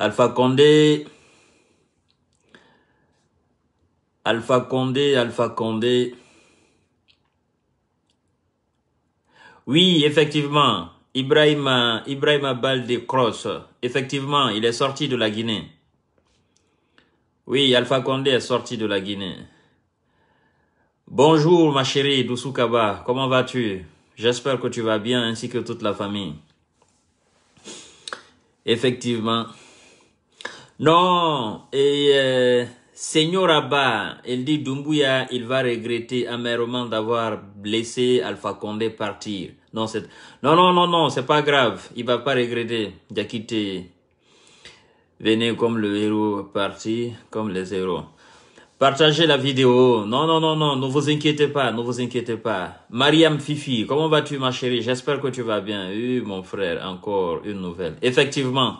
Alpha Condé, Alpha Condé, Alpha Condé. Oui, effectivement, Ibrahim, Ibrahim Balde Cross, effectivement, il est sorti de la Guinée. Oui, Alpha Condé est sorti de la Guinée. Bonjour ma chérie Doussoukaba, comment vas-tu J'espère que tu vas bien ainsi que toute la famille. Effectivement. Non, et euh, Seigneur Abba, il dit Dumbuya, il va regretter amèrement d'avoir blessé Alpha Condé partir. Non, c'est... non, non, non, non c'est pas grave. Il va pas regretter. quitté. venez comme le héros, parti comme les héros. Partagez la vidéo. Non, non, non, non, ne vous inquiétez pas, ne vous inquiétez pas. Mariam Fifi, comment vas-tu ma chérie J'espère que tu vas bien. Oui, mon frère, encore une nouvelle. Effectivement.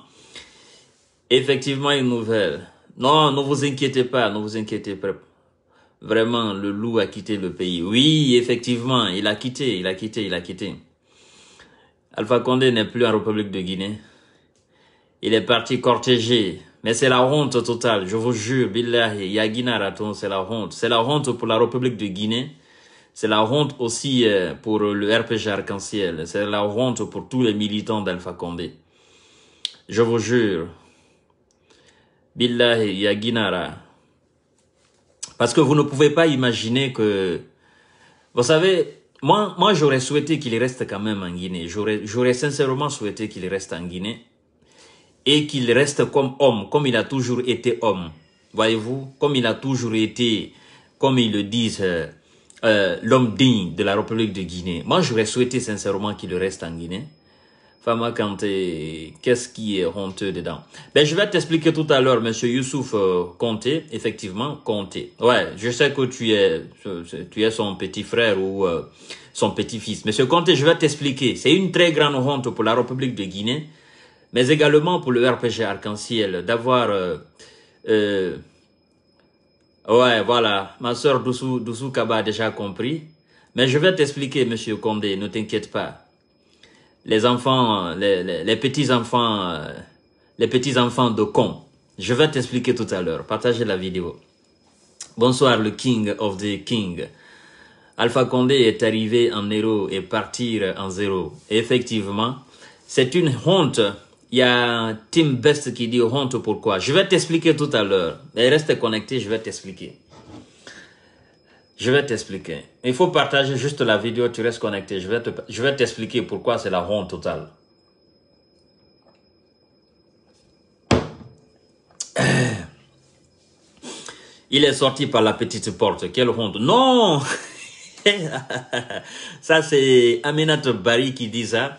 Effectivement, une nouvelle. Non, ne vous inquiétez pas, ne vous inquiétez pas. Vraiment, le loup a quitté le pays. Oui, effectivement, il a quitté, il a quitté, il a quitté. Alpha Condé n'est plus en République de Guinée. Il est parti cortéger. Mais c'est la honte totale, je vous jure, Billahi, Yagina c'est la honte. C'est la honte pour la République de Guinée. C'est la honte aussi euh, pour le RPG Arc-en-Ciel. C'est la honte pour tous les militants d'Alpha Condé. Je vous jure, Billahi Yaginara. Parce que vous ne pouvez pas imaginer que... Vous savez, moi, moi j'aurais souhaité qu'il reste quand même en Guinée. J'aurais sincèrement souhaité qu'il reste en Guinée. Et qu'il reste comme homme, comme il a toujours été homme. Voyez-vous, comme il a toujours été, comme ils le disent, euh, euh, l'homme digne de la République de Guinée. Moi, j'aurais souhaité sincèrement qu'il reste en Guinée. Fama Kanté, qu'est-ce qui est honteux dedans Ben, je vais t'expliquer tout à l'heure, Monsieur Youssouf Kanté, euh, effectivement, Kanté. Ouais, je sais que tu es, euh, tu es son petit frère ou euh, son petit-fils. Monsieur Kanté, je vais t'expliquer. C'est une très grande honte pour la République de Guinée, mais également pour le RPG Arc-en-Ciel d'avoir... Euh, ouais, voilà, ma soeur Doussou, Doussou Kaba a déjà compris. Mais je vais t'expliquer, Monsieur Condé, ne t'inquiète pas les enfants, les, petits-enfants, euh, les petits-enfants de con. Je vais t'expliquer tout à l'heure. Partagez la vidéo. Bonsoir, le king of the king. Alpha Condé est arrivé en héros et partir en zéro. effectivement, c'est une honte. Il y a Tim Best qui dit honte pourquoi. Je vais t'expliquer tout à l'heure. Reste connecté, je vais t'expliquer. Je vais t'expliquer. Il faut partager juste la vidéo, tu restes connecté. Je vais, te, je vais t'expliquer pourquoi c'est la honte totale. Il est sorti par la petite porte. Quelle honte. Non Ça, c'est Aminat Bari qui dit ça.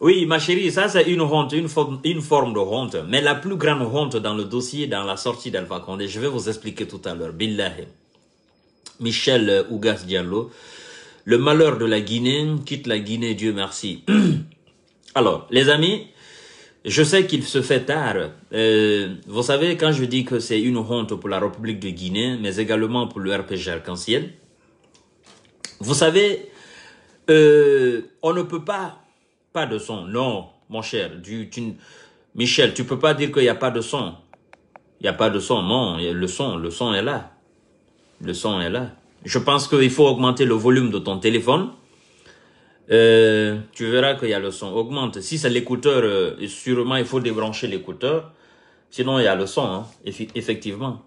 Oui, ma chérie, ça c'est une honte, une forme, une forme de honte. Mais la plus grande honte dans le dossier, dans la sortie d'Alpha Condé, je vais vous expliquer tout à l'heure. Billahi. Michel Ougas Diallo. Le malheur de la Guinée quitte la Guinée, Dieu merci. Alors, les amis, je sais qu'il se fait tard. Euh, vous savez, quand je dis que c'est une honte pour la République de Guinée, mais également pour le RPG Arc-en-Ciel, vous savez, euh, on ne peut pas... Pas de son, non, mon cher. Michel, tu, Michel, tu peux pas dire qu'il n'y a pas de son. Il n'y a pas de son, non. Le son, le son est là. Le son est là. Je pense qu'il faut augmenter le volume de ton téléphone. Euh, tu verras qu'il y a le son. Augmente. Si c'est l'écouteur, euh, sûrement il faut débrancher l'écouteur. Sinon, il y a le son, hein. effectivement.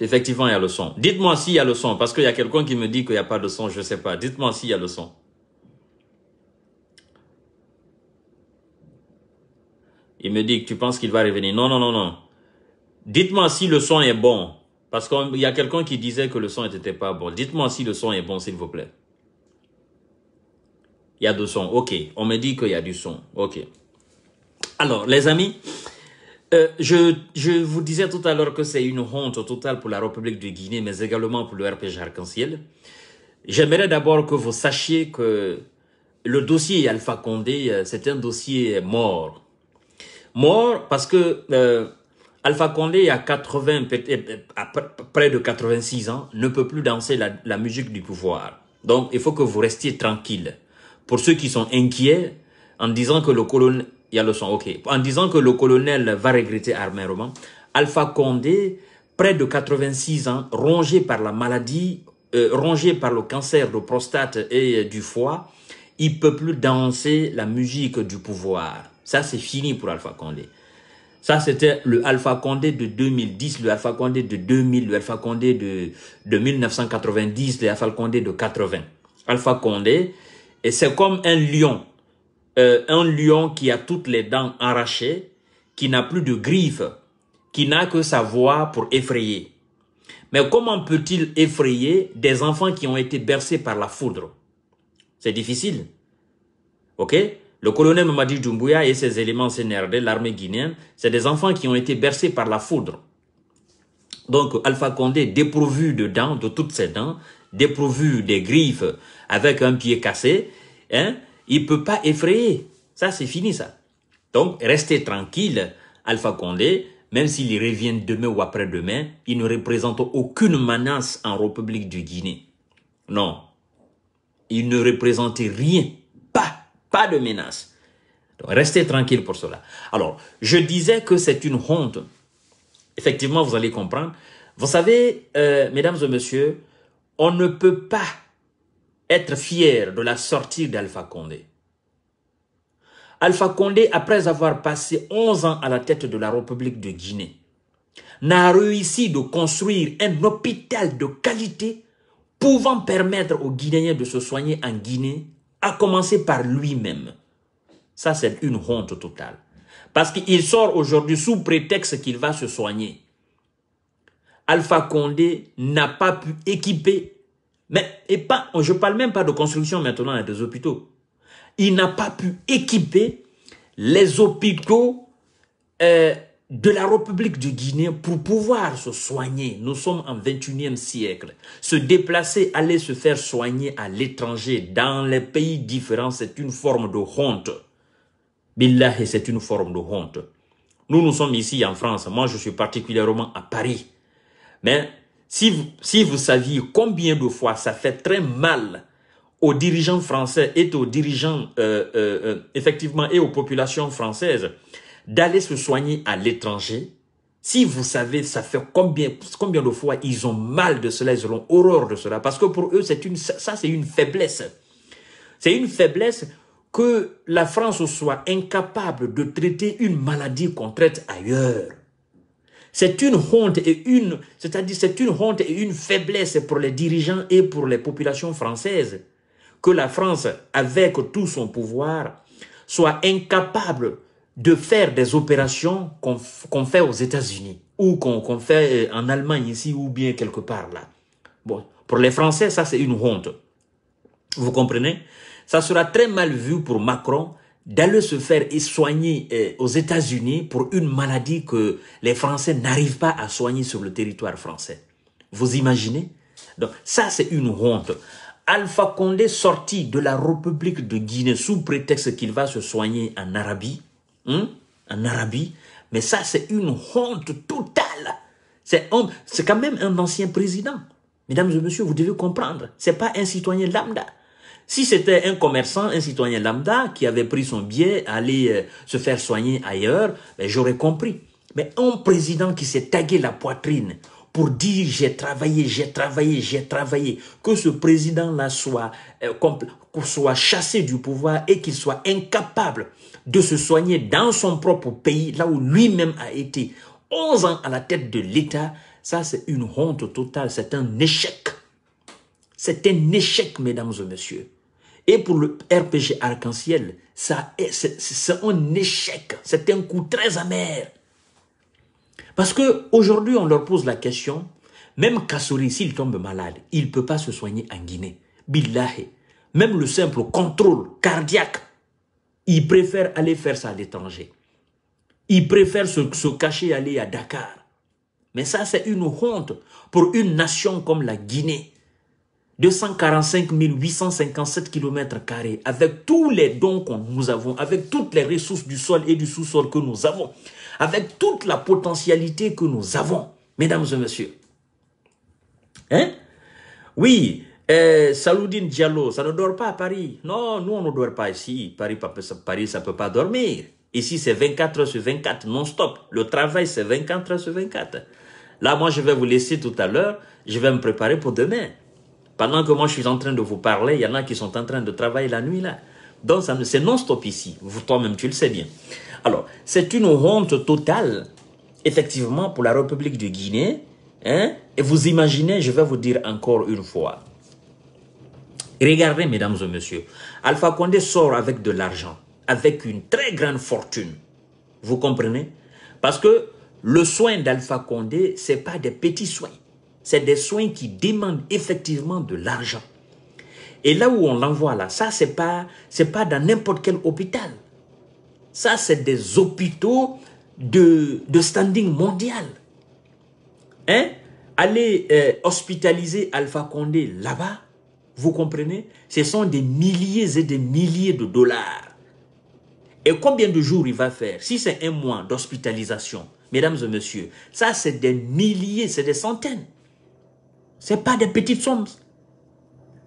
Effectivement, il y a le son. Dites-moi s'il y a le son, parce qu'il y a quelqu'un qui me dit qu'il n'y a pas de son, je ne sais pas. Dites-moi s'il y a le son. Il me dit que tu penses qu'il va revenir. Non, non, non, non. Dites-moi si le son est bon. Parce qu'il y a quelqu'un qui disait que le son n'était pas bon. Dites-moi si le son est bon, s'il vous plaît. Il y a du son. OK. On me dit qu'il y a du son. OK. Alors, les amis, euh, je, vous disais tout à l'heure que c'est une honte totale pour la République de Guinée, mais également pour le RPG Arc-en-Ciel. J'aimerais d'abord que vous sachiez que le dossier Alpha Condé, euh, c'est un dossier mort. Mort parce que euh, Alpha Condé, à 80, eh, eh, près de 86 ans, ne peut plus danser la, musique du pouvoir. Donc, il faut que vous restiez tranquille. Pour ceux qui sont inquiets, en disant que le colonel, il le son, ok. En disant que le colonel va regretter armément Alpha Condé, près de 86 ans, rongé par la maladie, euh, rongé par le cancer de prostate et euh, du foie, il peut plus danser la musique du pouvoir. Ça, c'est fini pour Alpha Condé. Ça, c'était le Alpha Condé de 2010, le Alpha Condé de 2000, le Alpha Condé de, 1990, le Alpha Condé de 80. Alpha Condé, et c'est comme un lion. Euh, un lion qui a toutes les dents arrachées, qui n'a plus de griffes, qui n'a que sa voix pour effrayer. Mais comment peut-il effrayer des enfants qui ont été bercés par la foudre C'est difficile. OK le colonel Mamadi Doumbouya et ses éléments de l'armée guinéenne, c'est des enfants qui ont été bercés par la foudre. Donc Alpha Condé, dépourvu de dents, de toutes ses dents, dépourvu des griffes, avec un pied cassé, hein, il peut pas effrayer. Ça, c'est fini, ça. Donc, restez tranquille, Alpha Condé, même s'il revient demain ou après-demain, il ne représente aucune menace en République du Guinée. Non. Il ne représente rien pas de menace. restez tranquille pour cela. Alors, je disais que c'est une honte. Effectivement, vous allez comprendre. Vous savez, euh, mesdames et messieurs, on ne peut pas être fier de la sortie d'Alpha Condé. Alpha Condé, après avoir passé 11 ans à la tête de la République de Guinée, n'a réussi de construire un hôpital de qualité pouvant permettre aux Guinéens de se soigner en Guinée commencer par lui-même. Ça, c'est une honte totale. Parce qu'il sort aujourd'hui sous prétexte qu'il va se soigner. Alpha Condé n'a pas pu équiper, mais et pas, je parle même pas de construction maintenant des hôpitaux. Il n'a pas pu équiper les hôpitaux euh, de la République de Guinée pour pouvoir se soigner. Nous sommes en 21e siècle. Se déplacer, aller se faire soigner à l'étranger, dans les pays différents, c'est une forme de honte. Billahi, c'est une forme de honte. Nous, nous sommes ici en France. Moi, je suis particulièrement à Paris. Mais si vous, si vous saviez combien de fois ça fait très mal aux dirigeants français et aux dirigeants, euh, euh, euh, effectivement, et aux populations françaises, d'aller se soigner à l'étranger, si vous savez, ça fait combien, combien de fois ils ont mal de cela, ils ont horreur de cela, parce que pour eux, c'est une, ça, c'est une faiblesse. C'est une faiblesse que la France soit incapable de traiter une maladie qu'on traite ailleurs. C'est une honte et une, c'est-à-dire c'est une honte et une faiblesse pour les dirigeants et pour les populations françaises que la France, avec tout son pouvoir, soit incapable de faire des opérations qu'on fait aux États-Unis ou qu'on fait euh, en Allemagne ici ou bien quelque part là. Bon, pour les Français, ça c'est une honte. Vous comprenez Ça sera très mal vu pour Macron d'aller se faire soigner euh, aux États-Unis pour une maladie que les Français n'arrivent pas à soigner sur le territoire français. Vous imaginez Donc ça, c'est une honte. Alpha Condé sorti de la République de Guinée sous prétexte qu'il va se soigner en Arabie, Hmm? en Arabie. Mais ça, c'est une honte totale. C'est quand même un ancien président. Mesdames et messieurs, vous devez comprendre. C'est pas un citoyen lambda. Si c'était un commerçant, un citoyen lambda qui avait pris son billet, aller euh, se faire soigner ailleurs, ben, j'aurais compris. Mais un président qui s'est tagué la poitrine pour dire j'ai travaillé, j'ai travaillé, j'ai travaillé, que ce président-là soit, euh, soit chassé du pouvoir et qu'il soit incapable de se soigner dans son propre pays, là où lui-même a été 11 ans à la tête de l'État, ça c'est une honte totale, c'est un échec. C'est un échec, mesdames et messieurs. Et pour le RPG Arc-en-Ciel, ça c'est un échec, c'est un coup très amer. Parce que aujourd'hui, on leur pose la question, même Kassouri, s'il tombe malade, il ne peut pas se soigner en Guinée. Billahi. Même le simple contrôle cardiaque, il préfère aller faire ça à l'étranger. Il préfère se, cacher cacher aller à Dakar. Mais ça, c'est une honte pour une nation comme la Guinée. 245 857 km avec tous les dons que nous avons, avec toutes les ressources du sol et du sous-sol que nous avons, avec toute la potentialité que nous avons, mesdames et messieurs. Hein? Oui, euh, Saloudine Diallo, ça ne dort pas à Paris. Non, nous, on ne dort pas ici. Paris, Paris ça ne peut pas dormir. Ici, c'est 24 heures sur 24, non-stop. Le travail, c'est 24 heures sur 24. Là, moi, je vais vous laisser tout à l'heure. Je vais me préparer pour demain. Pendant que moi, je suis en train de vous parler, il y en a qui sont en train de travailler la nuit, là. Donc c'est non-stop ici. Toi-même, tu le sais bien. Alors, c'est une honte totale, effectivement, pour la République de Guinée. Hein. Et vous imaginez, je vais vous dire encore une fois. Regardez, mesdames et messieurs, Alpha Condé sort avec de l'argent, avec une très grande fortune. Vous comprenez Parce que le soin d'Alpha Condé, ce n'est pas des petits soins. C'est des soins qui demandent effectivement de l'argent. Et là où on l'envoie là, ça c'est pas pas dans n'importe quel hôpital. Ça c'est des hôpitaux de, standing mondial. Hein? Aller euh, hospitaliser Alpha Condé là-bas, vous comprenez? Ce sont des milliers et des milliers de dollars. Et combien de jours il va faire Si c'est un mois d'hospitalisation, mesdames et messieurs, ça c'est des milliers, c'est des centaines. Ce n'est pas des petites sommes.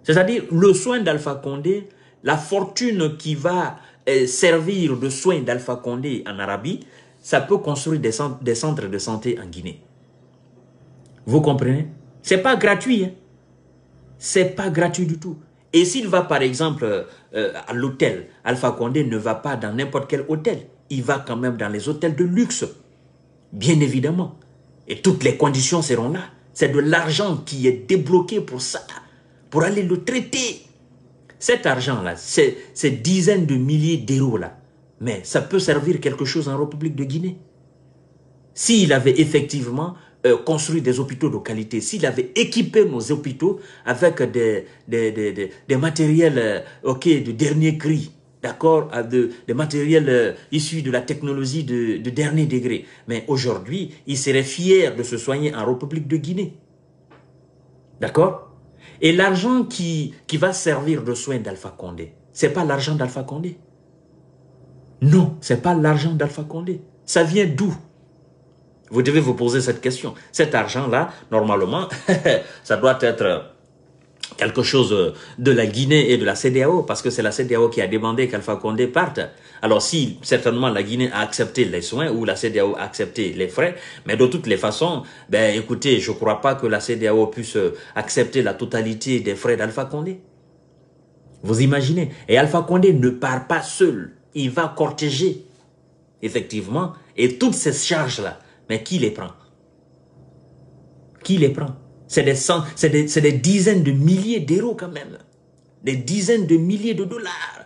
C'est-à-dire le soin d'Alpha Condé, la fortune qui va euh, servir de soin d'Alpha Condé en Arabie, ça peut construire des centres, de santé en Guinée. Vous comprenez C'est pas gratuit. Hein. C'est pas gratuit du tout. Et s'il va par exemple euh, euh, à l'hôtel, Alpha Condé ne va pas dans n'importe quel hôtel. Il va quand même dans les hôtels de luxe. Bien évidemment. Et toutes les conditions seront là. C'est de l'argent qui est débloqué pour ça pour aller le traiter. Cet argent-là, ces, dizaines de milliers d'euros-là, mais ça peut servir quelque chose en République de Guinée. S'il avait effectivement euh, construit des hôpitaux de qualité, s'il avait équipé nos hôpitaux avec des, des, matériels euh, OK, de dernier cri, d'accord, euh, de, des matériels issus de la technologie de, de dernier degré. Mais aujourd'hui, il serait fier de se soigner en République de Guinée. D'accord et l'argent qui, qui va servir de soin d'Alpha Condé, c'est pas l'argent d'Alpha Condé. Non, c'est pas l'argent d'Alpha Condé. Ça vient d'où Vous devez vous poser cette question. Cet argent-là, normalement, ça doit être quelque chose euh, de la Guinée et de la CDAO, parce que c'est la CDAO qui a demandé qu'Alpha Condé parte. Alors si certainement la Guinée a accepté les soins ou la CDAO a accepté les frais, mais de toutes les façons, ben écoutez, je crois pas que la CDAO puisse euh, accepter la totalité des frais d'Alpha Condé. Vous imaginez Et Alpha Condé ne part pas seul, il va cortéger, effectivement, et toutes ces charges-là. Mais qui les prend Qui les prend c'est des, des, dizaines de milliers d'euros quand même. Des dizaines de milliers de dollars.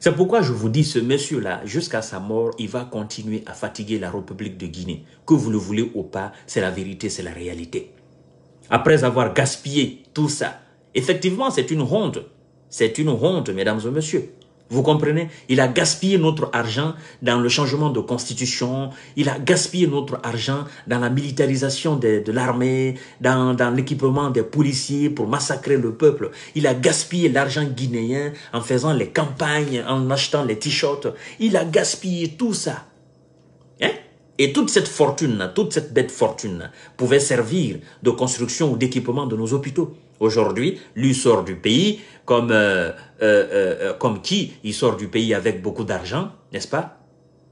C'est pourquoi je vous dis, ce monsieur-là, jusqu'à sa mort, il va continuer à fatiguer la République de Guinée. Que vous le voulez ou pas, c'est la vérité, c'est la réalité. Après avoir gaspillé tout ça, effectivement, c'est une honte. C'est une honte, mesdames et messieurs. Vous comprenez Il a gaspillé notre argent dans le changement de constitution, il a gaspillé notre argent dans la militarisation de, l'armée, dans, l'équipement des policiers pour massacrer le peuple. Il a gaspillé l'argent guinéen en faisant les campagnes, en achetant les t-shirts. Il a gaspillé tout ça. Hein Et toute cette fortune, toute cette bête fortune pouvait servir de construction ou d'équipement de nos hôpitaux. Aujourd'hui, lui sort du pays comme... Euh, euh, euh, euh, comme qui il sort du pays avec beaucoup d'argent, n'est-ce pas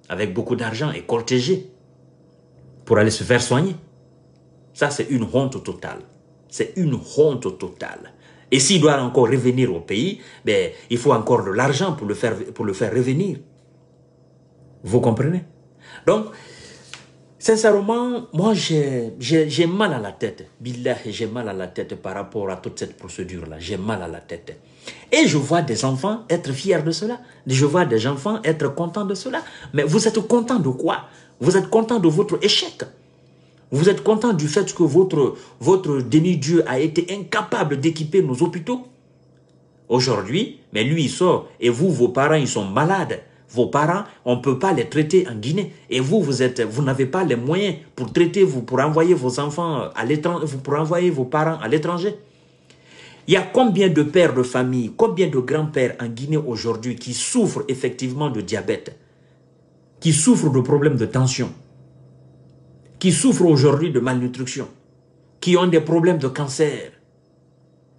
Avec beaucoup d'argent et cortégé pour aller se faire soigner. Ça, c'est une honte totale. C'est une honte totale. Et s'il doit encore revenir au pays, ben, il faut encore de l'argent pour, le faire, pour le faire revenir. Vous comprenez Donc, sincèrement, moi, j'ai mal à la tête. Billah, j'ai mal à la tête par rapport à toute cette procédure-là. J'ai mal à la tête. Et je vois des enfants être fiers de cela. Je vois des enfants être contents de cela. Mais vous êtes contents de quoi Vous êtes contents de votre échec. Vous êtes contents du fait que votre, déni dieu a été incapable d'équiper nos hôpitaux Aujourd'hui, mais lui, il sort. Et vous, vos parents, ils sont malades. Vos parents, on ne peut pas les traiter en Guinée. Et vous, vous vous n'avez pas les moyens pour traiter, vous, pour envoyer vos enfants à l'étranger, pour envoyer vos parents à l'étranger. Il y a combien de pères de famille, combien de grands-pères en Guinée aujourd'hui qui souffrent effectivement de diabète, qui souffrent de problèmes de tension, qui souffrent aujourd'hui de malnutrition, qui ont des problèmes de cancer.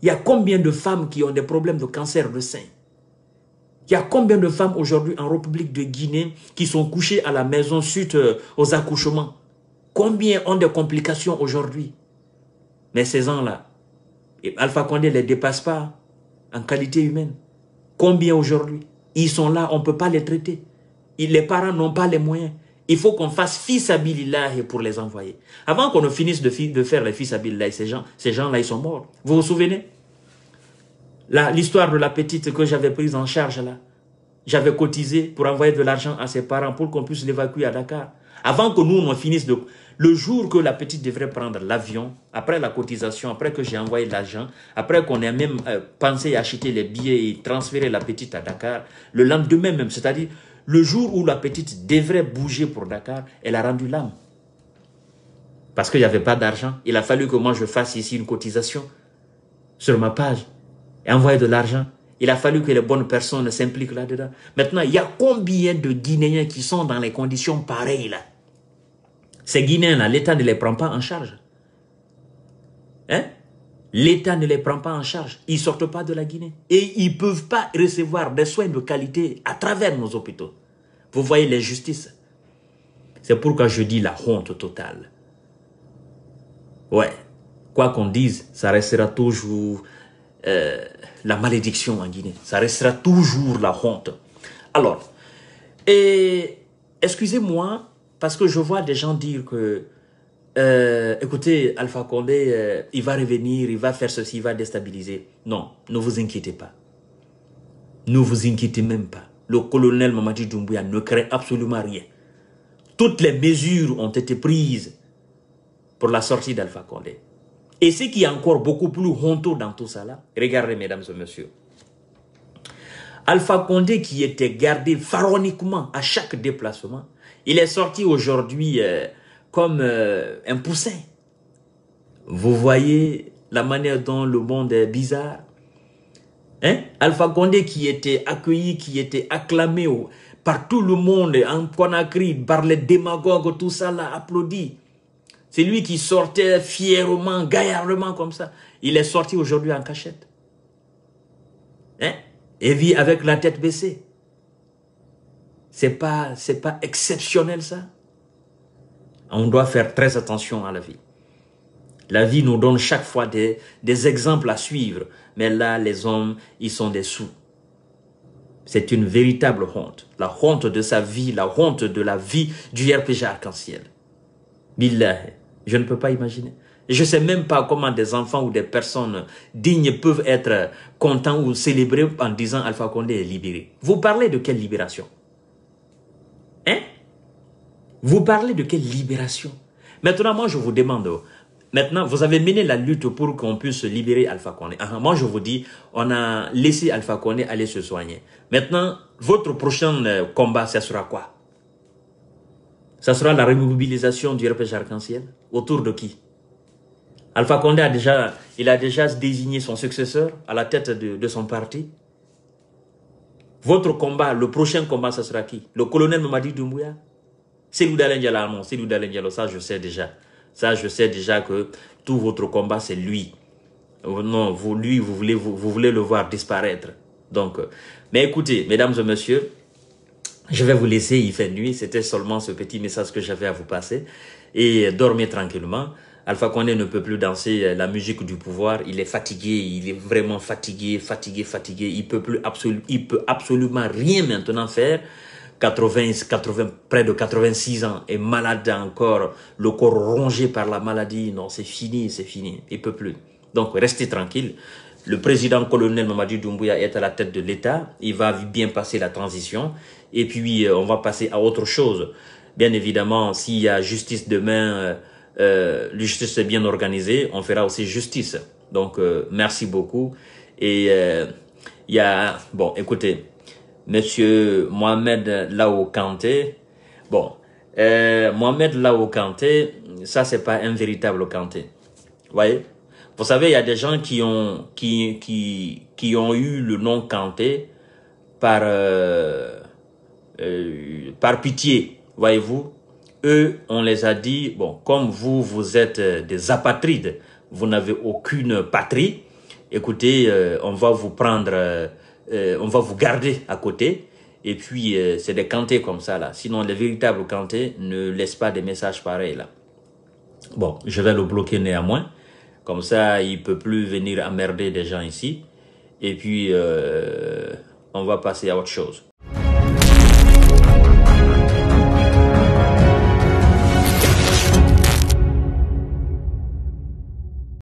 Il y a combien de femmes qui ont des problèmes de cancer de sein il y a combien de femmes aujourd'hui en République de Guinée qui sont couchées à la maison suite euh, aux accouchements Combien ont des complications aujourd'hui Mais ces ans là et Alpha Condé ne les dépasse pas en qualité humaine. Combien aujourd'hui Ils sont là, on ne peut pas les traiter. les parents n'ont pas les moyens. Il faut qu'on fasse fils et pour les envoyer. Avant qu'on ne finisse de, faire les Billah, ces gens-là, ces gens ils sont morts. Vous vous souvenez L'histoire de la petite que j'avais prise en charge là. J'avais cotisé pour envoyer de l'argent à ses parents pour qu'on puisse l'évacuer à Dakar. Avant que nous, on finisse de, le jour que la petite devrait prendre l'avion, après la cotisation, après que j'ai envoyé l'argent, après qu'on ait même euh, pensé à acheter les billets et transférer la petite à Dakar, le lendemain même, c'est-à-dire le jour où la petite devrait bouger pour Dakar, elle a rendu l'âme. Parce qu'il n'y avait pas d'argent. Il a fallu que moi je fasse ici une cotisation sur ma page et envoyer de l'argent. Il a fallu que les bonnes personnes s'impliquent là-dedans. Maintenant, il y a combien de Guinéens qui sont dans les conditions pareilles là ces Guinéens-là, l'État ne les prend pas en charge. Hein? L'État ne les prend pas en charge. Ils ne sortent pas de la Guinée. Et ils ne peuvent pas recevoir des soins de qualité à travers nos hôpitaux. Vous voyez l'injustice. C'est pourquoi je dis la honte totale. Ouais, quoi qu'on dise, ça restera toujours euh, la malédiction en Guinée. Ça restera toujours la honte. Alors, et excusez-moi, parce que je vois des gens dire que, euh, écoutez, Alpha Condé, euh, il va revenir, il va faire ceci, il va déstabiliser. Non, ne vous inquiétez pas. Ne vous inquiétez même pas. Le colonel Mamadi Doumbouya ne crée absolument rien. Toutes les mesures ont été prises pour la sortie d'Alpha Condé. Et ce qui est encore beaucoup plus honteux dans tout ça là, regardez mesdames et messieurs, Alpha Condé qui était gardé pharaoniquement à chaque déplacement, il est sorti aujourd'hui euh, comme euh, un poussin. Vous voyez la manière dont le monde est bizarre. Hein? Alpha Condé qui était accueilli, qui était acclamé par tout le monde en Conakry, par les démagogues, tout ça l'a applaudi. C'est lui qui sortait fièrement, gaillardement comme ça. Il est sorti aujourd'hui en cachette. Hein? Et vit avec la tête baissée. C'est pas, c'est pas exceptionnel ça On doit faire très attention à la vie. La vie nous donne chaque fois des, des exemples à suivre, mais là, les hommes, ils sont des sous. C'est une véritable honte. La honte de sa vie, la honte de la vie du RPG arc-en-ciel. Billah, je ne peux pas imaginer. Je ne sais même pas comment des enfants ou des personnes dignes peuvent être contents ou célébrés en disant Alpha Condé est libéré. Vous parlez de quelle libération Hein Vous parlez de quelle libération Maintenant, moi, je vous demande, maintenant, vous avez mené la lutte pour qu'on puisse libérer Alpha Condé. moi, je vous dis, on a laissé Alpha Condé aller se soigner. Maintenant, votre prochain euh, combat, ça sera quoi Ça sera la remobilisation du RPG Arc-en-Ciel Autour de qui Alpha Condé a déjà, il a déjà désigné son successeur à la tête de son parti. Votre combat, le prochain combat, ce sera qui Le colonel Mamadi Doumbouya C'est lui d'aller non, c'est lui ça je sais déjà. Ça je sais déjà que tout votre combat, c'est lui. Euh, non, vous, lui, vous voulez, vous, voulez le voir disparaître. Donc, euh, mais écoutez, mesdames et messieurs, je vais vous laisser, il fait nuit, c'était seulement ce petit message que j'avais à vous passer. Et dormez tranquillement. Alpha Condé ne peut plus danser euh, la musique du pouvoir. Il est fatigué, il est vraiment fatigué, fatigué, fatigué. Il peut plus il peut absolument rien maintenant faire. 80, 80, près de 86 ans et malade encore, le corps rongé par la maladie. Non, c'est fini, c'est fini. Il peut plus. Donc, restez tranquille. Le président colonel Mamadou Doumbouya est à la tête de l'État. Il va bien passer la transition. Et puis, euh, on va passer à autre chose. Bien évidemment, s'il y a justice demain, euh, euh, justice est bien organisée, on fera aussi justice. Donc, euh, merci beaucoup. Et euh, il y a, bon, écoutez, Monsieur Mohamed Lao Kanté, bon, euh, Mohamed Lao Kanté, ça c'est pas un véritable Kanté. Vous voyez Vous savez, il y a des gens qui ont, qui, qui, qui ont eu le nom Kanté par, par pitié, voyez-vous eux, on les a dit, bon, comme vous, vous êtes euh, des apatrides, vous n'avez aucune patrie, écoutez, euh, on va vous prendre, euh, on va vous garder à côté. Et puis, c'est des cantés comme ça, là. Sinon, les véritables cantés ne laissent pas des messages pareils, là. Bon, je vais le bloquer néanmoins. Comme ça, il peut plus venir emmerder des gens ici. Et puis, on va passer à autre chose.